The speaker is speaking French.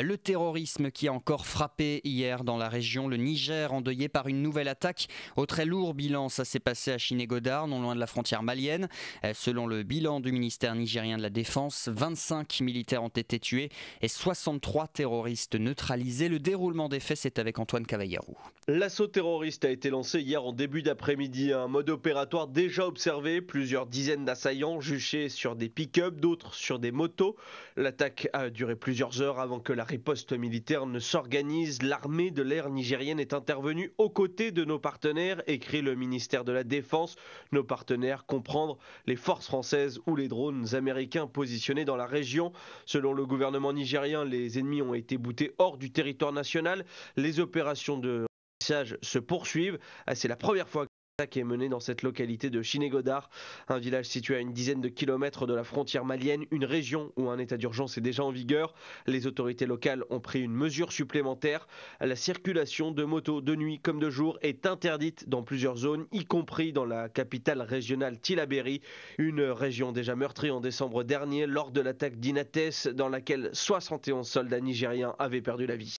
Le terrorisme qui a encore frappé hier dans la région, le Niger endeuillé par une nouvelle attaque au très lourd bilan. Ça s'est passé à Chinégodar, non loin de la frontière malienne. Euh, selon le bilan du ministère nigérien de la Défense, 25 militaires ont été tués et 63 terroristes neutralisés. Le déroulement des faits, c'est avec Antoine Cavallero. L'assaut terroriste a été lancé hier en début d'après-midi. Un mode opératoire déjà observé, plusieurs dizaines d'assaillants juchés sur des pick-up, d'autres sur des motos. L'attaque a duré plusieurs heures avant que la la riposte militaire ne s'organise, l'armée de l'air nigérienne est intervenue aux côtés de nos partenaires, écrit le ministère de la Défense. Nos partenaires comprendre les forces françaises ou les drones américains positionnés dans la région. Selon le gouvernement nigérien, les ennemis ont été boutés hors du territoire national. Les opérations de se poursuivent. Ah, c'est la première fois L'attaque est menée dans cette localité de Chinégodar, un village situé à une dizaine de kilomètres de la frontière malienne, une région où un état d'urgence est déjà en vigueur. Les autorités locales ont pris une mesure supplémentaire. La circulation de motos de nuit comme de jour est interdite dans plusieurs zones, y compris dans la capitale régionale Tilaberi, une région déjà meurtrie en décembre dernier lors de l'attaque d'Inates dans laquelle 71 soldats nigériens avaient perdu la vie.